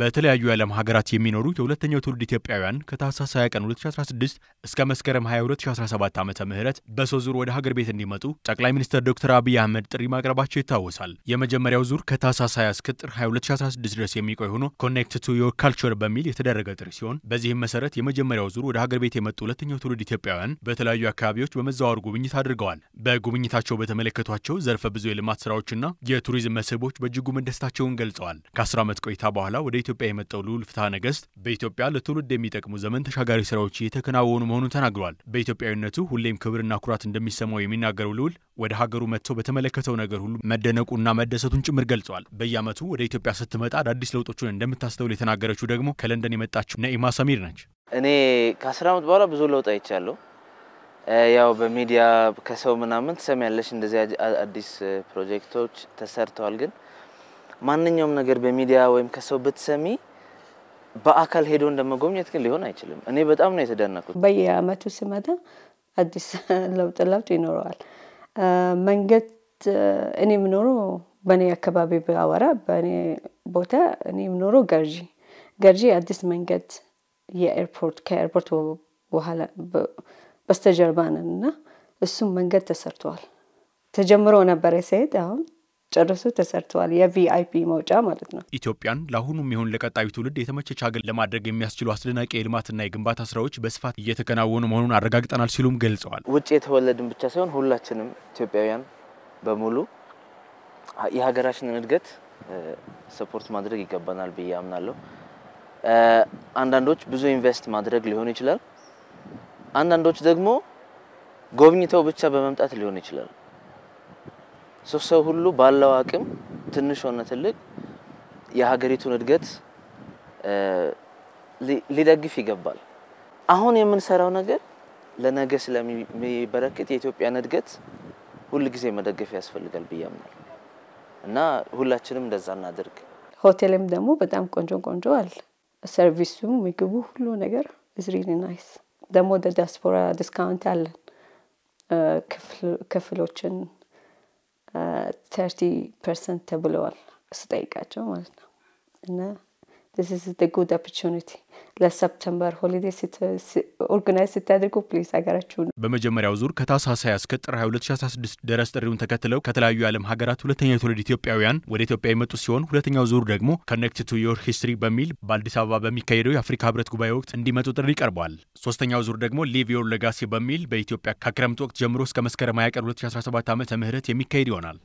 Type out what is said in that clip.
በተለያዩ የዓለም ሀገራት የሚኖሩ የሁለተኛው ትውልድ ኢትዮጵያውያን ከታህሳስ 20 ቀን 2016 እስከ መስከረም 22 2017 ዓ ምህረት በሶስት ዙር ወደ ሀገር ቤት እንዲመጡ ጠቅላይ ሚኒስትር ዶክተር አብይ አህመድ ጥሪ ማቅረባቸው ይታወሳል። የመጀመሪያው ዙር ከታህሳስ 20 እስከ ጥር 2016 ድረስ የሚቆይ ሆኖ ኮኔክት ቱ ዮር ካልቸር በሚል የተደረገ ጥሪ ሲሆን በዚህም መሰረት የመጀመሪያው ዙር ወደ ሀገር ቤት የመጡ ሁለተኛው ትውልድ ኢትዮጵያውያን በተለያዩ አካባቢዎች በመዘዋወር ጉብኝት አድርገዋል። በጉብኝታቸው በተመለከቷቸው ዘርፈ ብዙ የልማት ስራዎችና የቱሪዝም መስህቦች በእጅጉ መደሰታቸውን ገልጸዋል። ከ10 ዓመት ቆይታ በኋላ ወደ ኢትዮጵያ የመጣው ልዑል ፍትሐ ነገሥት በኢትዮጵያ ለትውልድ የሚጠቅሙ ዘመን ተሻጋሪ ስራዎች እየተከናወኑ መሆኑን ተናግሯል። በኢትዮጵያዊነቱ ሁሌም ክብርና ኩራት እንደሚሰማው የሚናገረው ልዑል ወደ ሀገሩ መጥቶ በተመለከተው ነገር ሁሉ መደነቁና መደሰቱን ጭምር ገልጿል። በየዓመቱ ወደ ኢትዮጵያ ስትመጣ አዳዲስ ለውጦችን እንደምታስተውል የተናገረችው ደግሞ ከለንደን የመጣችው ነኢማ ሰሚር ነች። እኔ ከአስር ዓመት በኋላ ብዙ ለውጥ አይቻለሁ። ያው በሚዲያ ከሰው ምናምን ትሰሚያለሽ እንደዚህ አዲስ ፕሮጀክቶች ተሰርተዋል ግን ማንኛውም ነገር በሚዲያ ወይም ከሰው ብትሰሚ በአካል ሄዶ እንደመጎብኘት ግን ሊሆን አይችልም። እኔ በጣም ነው የተደነኩት። በየአመቱ ስመጣ አዲስ ለውጥ ለውጥ ይኖረዋል። መንገድ እኔ የምኖረው በእኔ አካባቢ በአወራ በእኔ ቦታ እኔ የምኖረው ገርጂ ገርጂ አዲስ መንገድ የኤርፖርት ከኤርፖርት በኋላ በስተጀርባ ነን እና እሱም መንገድ ተሰርተዋል። ተጀምሮ ነበረ ሲሄድ አሁን ጨርሶ ተሰርተዋል። የቪአይፒ መውጫ ማለት ነው። ኢትዮጵያን ለአሁኑም ይሁን ለቀጣዩ ትውልድ የተመቸች ሀገር ለማድረግ የሚያስችሉ አስደናቂ የልማትና የግንባታ ስራዎች በስፋት እየተከናወኑ መሆኑን አረጋግጠናል ሲሉም ገልጸዋል። ውጭ የተወለድን ብቻ ሳይሆን ሁላችንም ኢትዮጵያውያን በሙሉ የሀገራችንን እድገት ሰፖርት ማድረግ ይገባናል ብዬ አምናለሁ። አንዳንዶች ብዙ ኢንቨስት ማድረግ ሊሆን ይችላል። አንዳንዶች ደግሞ ጎብኝተው ብቻ በመምጣት ሊሆን ይችላል። ሰው ሰው ሁሉ ባለው አቅም ትንሽ ሆነ ትልቅ የሀገሪቱን እድገት ሊደግፍ ይገባል። አሁን የምንሰራው ነገር ለነገ ስለሚበረክት የኢትዮጵያን እድገት ሁል ጊዜ መደገፍ ያስፈልጋል ብዬ አምናለሁ እና ሁላችንም እንደዛ እናድርግ። ሆቴልም ደግሞ በጣም ቆንጆ ቆንጆ አለ። ሰርቪሱ፣ ምግቡ፣ ሁሉ ነገር ኢዝ ሪሊ ናይስ። ደግሞ ዲያስፖራ ዲስካውንት አለን ክፍሎችን ተርቲ ፐርሰንት ተብለዋል እሱ ጠይቃቸው ማለት ነው እና this is the good opportunity ለሰፕተምበር ሆሊዴ ኦርጋናይዝ ስታደርጉ ፕሊዝ ሀገራችሁ ነው። በመጀመሪያው ዙር ከታህሳስ 20 እስከ ጥር 2016 ድረስ ጥሪውን ተከትለው ከተለያዩ የዓለም ሀገራት ሁለተኛ የትውልድ ኢትዮጵያውያን ወደ ኢትዮጵያ የመጡ ሲሆን ሁለተኛው ዙር ደግሞ ከኔክት ቱ ዮር ሂስትሪ በሚል በአዲስ አበባ በሚካሄደው የአፍሪካ ህብረት ጉባኤ ወቅት እንዲመጡ ጥሪ ቀርቧል። ሶስተኛው ዙር ደግሞ ሊቭ ዮር ሌጋሲ በሚል በኢትዮጵያ ከክረምት ወቅት ጀምሮ እስከ መስከረም 2 ቀን 2017 ዓ ም የሚካሄድ ይሆናል።